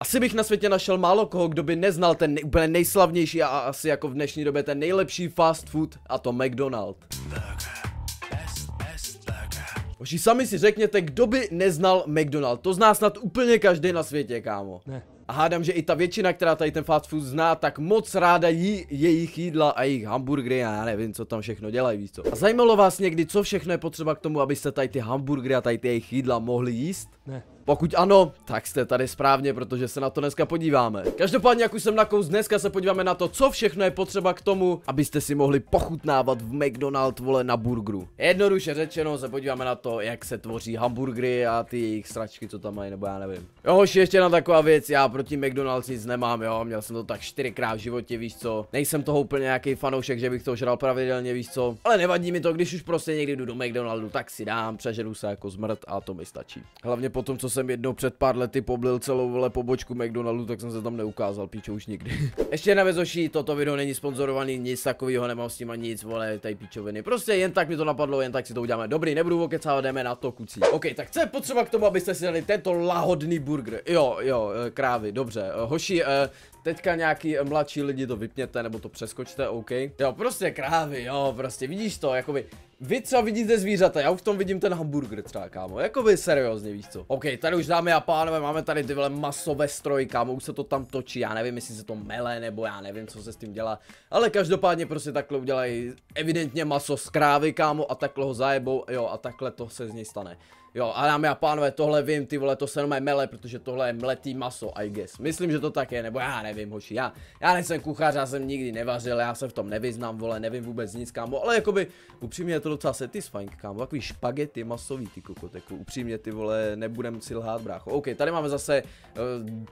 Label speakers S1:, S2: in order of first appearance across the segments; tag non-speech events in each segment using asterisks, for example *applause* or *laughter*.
S1: Asi bych na světě našel málo koho, kdo by neznal ten ne- úplně nejslavnější a asi jako v dnešní době ten nejlepší fast food a to McDonald. Oši sami si řekněte, kdo by neznal McDonald. To zná snad úplně každý na světě, kámo. Ne. A hádám, že i ta většina, která tady ten fast food zná, tak moc ráda jí jejich jídla a jejich hamburgery a já nevím, co tam všechno dělají, víš co. A zajímalo vás někdy, co všechno je potřeba k tomu, abyste tady ty hamburgery a tady ty jejich jídla mohli jíst? Ne. Pokud ano, tak jste tady správně, protože se na to dneska podíváme. Každopádně, jak už jsem kous, dneska se podíváme na to, co všechno je potřeba k tomu, abyste si mohli pochutnávat v McDonald's vole na burgeru. Jednoduše řečeno se podíváme na to, jak se tvoří hamburgery a ty jejich sračky, co tam mají, nebo já nevím. Jo, ještě na taková věc, já proti McDonald's nic nemám, jo, měl jsem to tak čtyřikrát v životě, víš co. Nejsem toho úplně nějaký fanoušek, že bych to žral pravidelně, víš co. Ale nevadí mi to, když už prostě někdy jdu do McDonaldu, tak si dám, přežeru se jako zmrt a to mi stačí. Hlavně po tom, co jsem jednou před pár lety poblil celou vole pobočku McDonaldu, tak jsem se tam neukázal, píče už nikdy. *laughs* Ještě na vezoší, toto video není sponzorovaný, nic takového, nemám s tím ani nic, vole, tady píčoviny. Prostě jen tak mi to napadlo, jen tak si to uděláme. Dobrý, nebudu okecávat, jdeme na to, kucí. OK, tak co je potřeba k tomu, abyste si dali tento lahodný burger? Jo, jo, eh, krávy, dobře. Eh, hoši, eh, Teďka nějaký eh, mladší lidi to vypněte nebo to přeskočte, OK. Jo, prostě krávy, jo, prostě vidíš to, jakoby vy co vidíte zvířata, já už v tom vidím ten hamburger třeba, kámo, jakoby seriózně, víš co. OK, tady už dámy a pánové, máme tady tyhle masové stroj, kámo, už se to tam točí, já nevím, jestli se to mele, nebo já nevím, co se s tím dělá, ale každopádně prostě takhle udělají evidentně maso z krávy, kámo, a takhle ho zajebou, jo, a takhle to se z něj stane. Jo, a dámy a pánové, tohle vím, ty vole, to se jenom mele, protože tohle je mletý maso, I guess. Myslím, že to tak je, nebo já nevím, hoši, já, já nejsem kuchař, já jsem nikdy nevařil, já se v tom nevyznám, vole, nevím vůbec nic, kámo, ale jakoby, upřímně je to docela satisfying, kámo, takový špagety masový, ty kokot, jako upřímně, ty vole, nebudem si lhát, brácho. OK, tady máme zase, eh,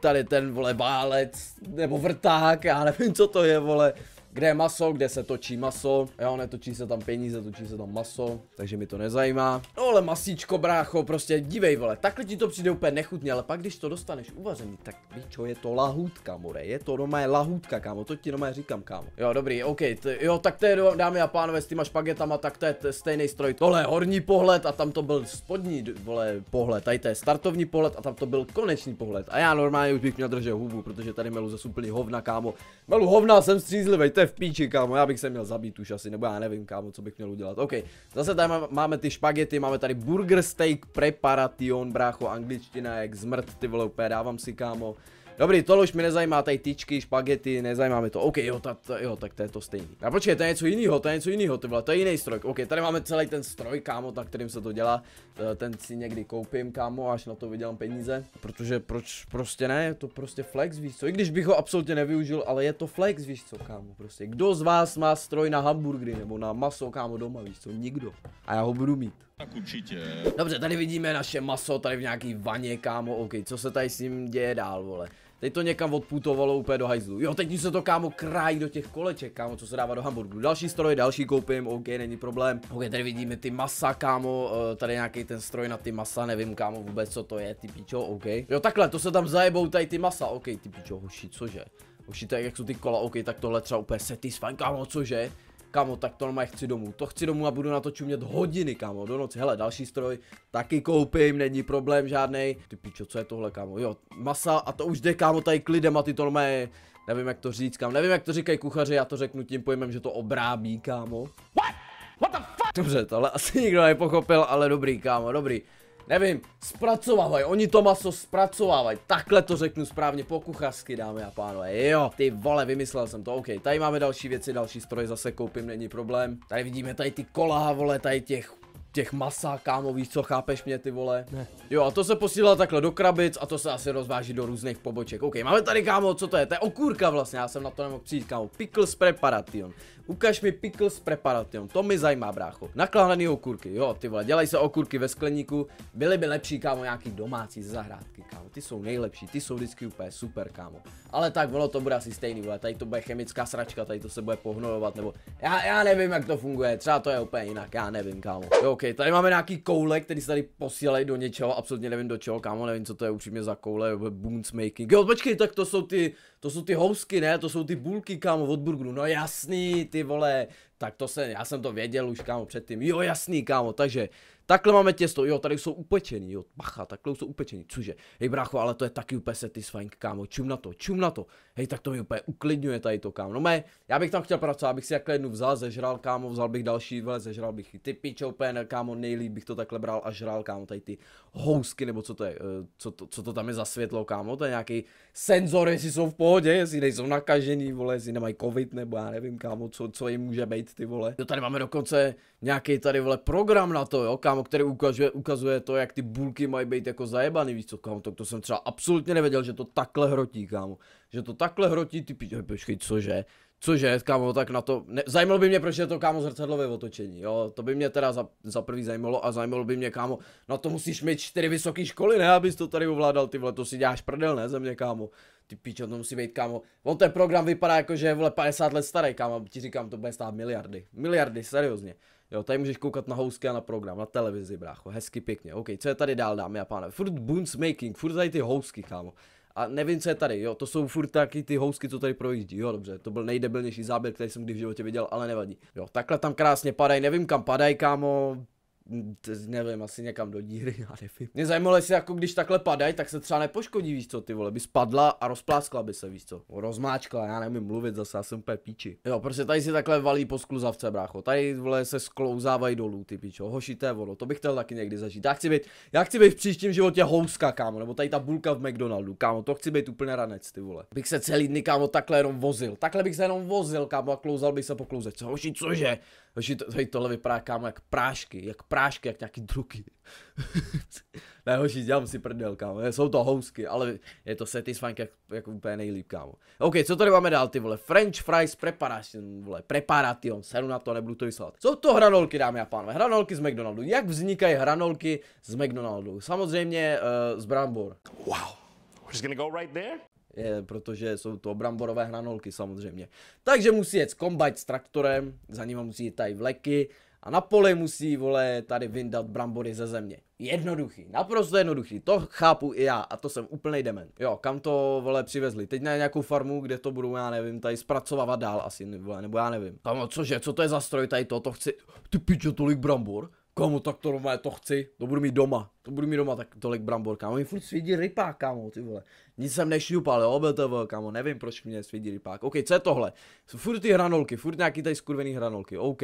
S1: tady ten, vole, válec, nebo vrták, já nevím, co to je, vole, kde je maso, kde se točí maso. Jo, netočí se tam peníze, točí se tam maso, takže mi to nezajímá. No ale masíčko, brácho, prostě dívej vole, takhle ti to přijde úplně nechutně, ale pak když to dostaneš uvařený, tak čo, je to lahůdka, more, je to doma je lahůdka, kámo, to ti doma říkám, kámo. Jo, dobrý, OK, jo, tak to je, dámy a pánové, s těma špagetama, tak to je stejný stroj. Tohle je horní pohled a tam to byl spodní, vole, pohled, tady to je startovní pohled a tam to byl konečný pohled. A já normálně už bych měl držet hubu, protože tady melu zase úplně hovna, kámo. Melu hovna, jsem střízlivý, to v píči, kámo, já bych se měl zabít už asi, nebo já nevím, kámo, co bych měl udělat. OK, zase tady máme ty špagety, máme tady burger steak preparation, brácho, angličtina, jak zmrt, ty vole, úplně dávám si, kámo. Dobrý, tohle už mi nezajímá, tady tyčky, špagety, nezajímá mi to. OK, jo, ta, ta, jo, tak to je to stejný. A počkej, to je něco jiného, to je něco jiného, to to je jiný stroj. OK, tady máme celý ten stroj, kámo, na kterým se to dělá. Eh, ten si někdy koupím, kámo, až na to vydělám peníze. Protože proč prostě ne, je to prostě flex, víš co? I když bych ho absolutně nevyužil, ale je to flex, víš co, kámo, prostě. Kdo z vás má stroj na hamburgery nebo na maso, kámo, doma, víš co? Nikdo. A já ho budu mít. Tak určitě. Dobře, tady vidíme naše maso, tady v nějaký vaně, kámo, ok, co se tady s ním děje dál, vole. Teď to někam odputovalo úplně do hajzlu. Jo, teď se to kámo krájí do těch koleček, kámo, co se dává do hamburgu. Další stroj, další koupím, ok, není problém. Ok, tady vidíme ty masa, kámo, eh, tady nějaký ten stroj na ty masa, nevím, kámo, vůbec co to je, ty pičo, ok. Jo, takhle, to se tam zajebou tady ty masa, ok, ty pičo, hoši, cože? Hoši, tak jak jsou ty kola, ok, tak tohle třeba úplně satisfying, kámo, cože? Kamo, tak to normálně chci domů. To chci domů a budu na to čumět hodiny, kamo, do noci. Hele, další stroj, taky koupím, není problém žádný. Ty pičo, co je tohle, kamo? Jo, masa a to už jde, kámo, tady klidem a ty to normálně... Nevím, jak to říct, kámo. Nevím, jak to říkají kuchaři, já to řeknu tím pojmem, že to obrábí, kámo. What? What the fuck? Dobře, tohle asi nikdo nepochopil, ale dobrý, kámo, dobrý nevím, zpracovávají, oni to maso zpracovávají, takhle to řeknu správně po kuchařsky, dámy a pánové, jo, ty vole, vymyslel jsem to, ok, tady máme další věci, další stroje zase koupím, není problém, tady vidíme tady ty kola, vole, tady těch těch masa, kámo, víš co, chápeš mě ty vole? Ne. Jo a to se posílá takhle do krabic a to se asi rozváží do různých poboček. OK, máme tady kámo, co to je? To je okurka vlastně, já jsem na to nemohl přijít kámo. Pickles preparation. Ukaž mi pickles preparation, to mi zajímá brácho. Nakládaný okurky, jo ty vole, dělají se okurky ve skleníku, byly by lepší kámo nějaký domácí zahrádky kámo, ty jsou nejlepší, ty jsou vždycky úplně super kámo. Ale tak ono to bude asi stejný vole, tady to bude chemická sračka, tady to se bude pohnojovat nebo já, já nevím jak to funguje, třeba to je úplně jinak, já nevím kámo. Jo, OK, tady máme nějaký koule, který se tady posílají do něčeho, absolutně nevím do čeho, kámo, nevím, co to je upřímně za koule, boons making. Jo, počkej, tak to jsou ty, to jsou ty housky, ne, to jsou ty bulky, kámo, od burgeru, no jasný, ty vole, tak to se, já jsem to věděl už, kámo, předtím, jo, jasný, kámo, takže Takhle máme těsto, jo, tady jsou upečený, jo, bacha, takhle jsou upečený, cože, hej brácho, ale to je taky úplně satisfying, kámo, čum na to, čum na to, hej, tak to mi úplně uklidňuje tady to, kámo, no mé, já bych tam chtěl pracovat, abych si takhle jednu vzal, zežral, kámo, vzal bych další, vle, zežral bych ty piče, úplně, kámo, nejlíp bych to takhle bral a žral, kámo, tady ty housky, nebo co to je, eh, co to, co to tam je za světlo, kámo, to je nějaký senzor, jestli jsou v pohodě, jestli nejsou nakažený, vole, jestli nemají covid, nebo já nevím, kámo, co, co jim může být, ty vole. Jo, tady máme dokonce nějaký tady, vole, program na to, jo, kámo, kámo, který ukazuje, ukazuje to, jak ty bulky mají být jako zajebaný, víš co, kámo, tak to jsem třeba absolutně nevěděl, že to takhle hrotí, kámo, že to takhle hrotí, ty píče, počkej, cože, cože, kámo, tak na to, ne, zajímalo by mě, proč je to, kámo, zrcadlové otočení, jo, to by mě teda za, za prvý zajímalo a zajímalo by mě, kámo, na to musíš mít čtyři vysoké školy, ne, abys to tady ovládal, ty vole, to si děláš prdel, ne, ze mě, kámo, ty píče, to musí být, kámo, on ten program vypadá jako, že je, vole, 50 let starý, kámo, ti říkám, to bude stát miliardy, miliardy, seriózně. Jo, tady můžeš koukat na housky a na program, na televizi, brácho, hezky, pěkně. OK, co je tady dál, dámy a pánové? Furt boons making, furt tady ty housky, kámo. A nevím, co je tady, jo, to jsou furt taky ty housky, co tady projíždí, jo, dobře, to byl nejdebilnější záběr, který jsem kdy v životě viděl, ale nevadí. Jo, takhle tam krásně padají, nevím kam padají, kámo, nevím, asi někam do díry, *laughs* já nevím. Mě zajímalo, jestli jako když takhle padají, tak se třeba nepoškodí, víš co, ty vole, by spadla a rozpláskla by se, víš co, no, rozmáčkla, já nevím mluvit, zase já jsem úplně píči. Jo, prostě tady si takhle valí po skluzavce, brácho, tady vole se sklouzávají dolů, ty pičo, hošité vodo, to bych chtěl taky někdy zažít. Já chci být, já chci být v příštím životě houska, kámo, nebo tady ta bulka v McDonaldu, kámo, to chci být úplně ranec, ty vole. Bych se celý dny, kámo, takhle jenom vozil, takhle bych se jenom vozil, kámo, a klouzal bych se po Co, hoši, cože? Takže to, tady tohle vypadá kámo jak prášky, jak prášky, jak nějaký druky. *laughs* ne hoši, dělám si prdel kámo, jsou to housky, ale je to satisfying jak, jak úplně nejlíp kámo. OK, co tady máme dál ty vole, french fries preparation, vole, preparation, seru na to, nebudu to vyslat. Jsou to hranolky dámy a pánové, hranolky z McDonaldu, jak vznikají hranolky z McDonaldu? Samozřejmě uh, z brambor. Wow, we're just gonna go right there je, eh, protože jsou to bramborové hranolky samozřejmě. Takže musí jet kombajt s traktorem, za ním musí jít tady vleky a na poli musí, vole, tady vyndat brambory ze země. Jednoduchý, naprosto jednoduchý, to chápu i já a to jsem úplnej demen. Jo, kam to, vole, přivezli? Teď na nějakou farmu, kde to budou, já nevím, tady zpracovávat dál asi, vole, nebo já nevím. Tam, cože, co to je za stroj tady to, to chci, ty piče, tolik brambor? komu tak to normálně to chci, to budu mít doma, to budu mít doma tak tolik brambor, kámo, mi furt svědí rypá, kámo, ty vole, nic jsem nešňupal, jo, BTV, kámo, nevím, proč mě svědí rypák, ok, co je tohle, jsou furt ty hranolky, furt nějaký tady skurvený hranolky, ok,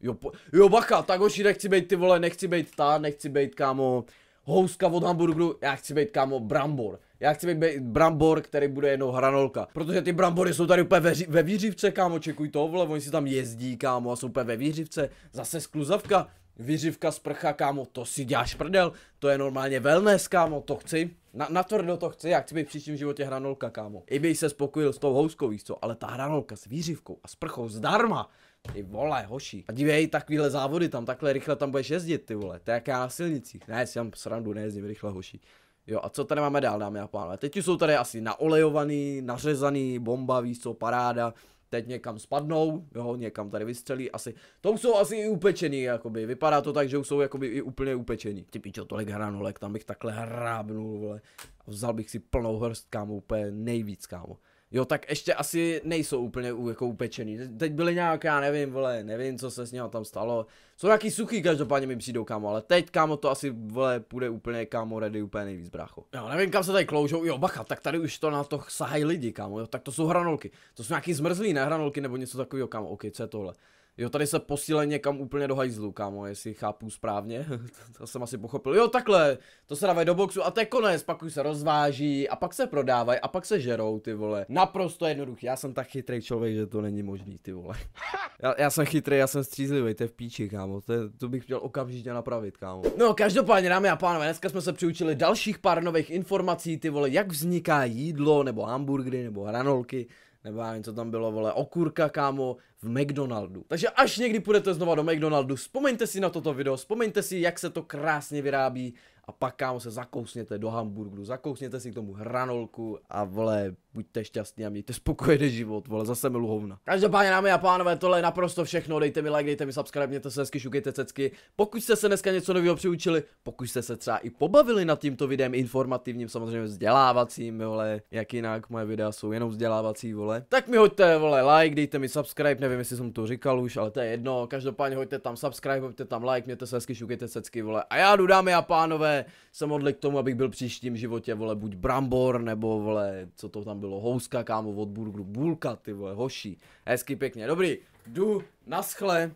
S1: jo, po, jo, bacha, tak hoši, nechci být ty vole, nechci být ta, nechci být, kámo, houska od hamburgeru, já chci být, kámo, brambor, já chci být brambor, který bude jednou hranolka. Protože ty brambory jsou tady úplně ve, ve výřivce, kámo, čekuj to, vole, oni si tam jezdí, kámo, a jsou úplně ve výřivce. Zase skluzavka, vyřivka z prcha, kámo, to si děláš prdel, to je normálně wellness, kámo, to chci. Na, tvrdo to chci, jak chci být v příštím životě hranolka, kámo. I bych se spokojil s tou houskou, víš co, ale ta hranolka s výřivkou a s prchou zdarma. Ty vole, hoší. A dívej, takovýhle závody tam, takhle rychle tam budeš jezdit, ty vole. To je jak já na silnicích. Ne, si tam srandu, nejezdím rychle, hoší. Jo, a co tady máme dál, dámy a pánové? Teď jsou tady asi naolejovaný, nařezaný, bomba, víš co, paráda teď někam spadnou, jo, někam tady vystřelí, asi, to jsou asi i upečení, jakoby, vypadá to tak, že jsou jakoby i úplně upečení. Ty pičo, tolik hranolek, tam bych takhle hrábnul, vole, a vzal bych si plnou hrst, kámo, úplně nejvíc, kámo. Jo, tak ještě asi nejsou úplně u, jako upečený. Teď byly nějaká, nevím, vole, nevím, co se s ním tam stalo. Jsou nějaký suchý, každopádně mi přijdou, kámo, ale teď, kámo, to asi, vole, půjde úplně, kámo, ready úplně nejvíc, brácho. Jo, nevím, kam se tady kloužou, jo, bacha, tak tady už to na to sahají lidi, kámo, jo, tak to jsou hranolky. To jsou nějaký zmrzlý, ne hranolky nebo něco takového, kámo, ok, co je tohle? Jo, tady se posílej někam úplně do hajzlu, kámo, jestli chápu správně. *laughs* to jsem asi pochopil. Jo, takhle, to se dávají do boxu a to je konec, pak už se rozváží a pak se prodávají a pak se žerou, ty vole. Naprosto jednoduchý, já jsem tak chytrý člověk, že to není možný, ty vole. *laughs* já, já, jsem chytrý, já jsem střízlivý, to je v píči, kámo, to, je, to bych chtěl okamžitě napravit, kámo. No, každopádně, dámy a pánové, dneska jsme se přiučili dalších pár nových informací, ty vole, jak vzniká jídlo, nebo hamburgery, nebo hranolky, nebo já nevím, co tam bylo, vole, okurka, kámo, v McDonaldu. Takže až někdy půjdete znova do McDonaldu, vzpomeňte si na toto video, vzpomeňte si, jak se to krásně vyrábí a pak kámo se zakousněte do hamburgu, zakousněte si k tomu hranolku a vole, buďte šťastní a mějte spokojený život, vole, zase milu hovna. Každopádně dámy a pánové, tohle je naprosto všechno, dejte mi like, dejte mi subscribe, mějte se hezky, šukejte cecky. Pokud jste se dneska něco nového přiučili, pokud jste se třeba i pobavili nad tímto videem informativním, samozřejmě vzdělávacím, vole, jak jinak moje videa jsou jenom vzdělávací, vole, tak mi hoďte, vole, like, dejte mi subscribe, nevím, jestli jsem to říkal už, ale to je jedno, každopádně hoďte tam subscribe, hoďte tam like, mějte se hezky, šukejte cecky, vole, a já jdu dámy a pánové, se modlit k tomu, abych byl příštím životě, vole, buď Brambor, nebo, vole, co to tam bylo, Houska, kámo, od burgeru, Bulka, ty vole, hoší. Hezky, pěkně, dobrý, jdu, naschle,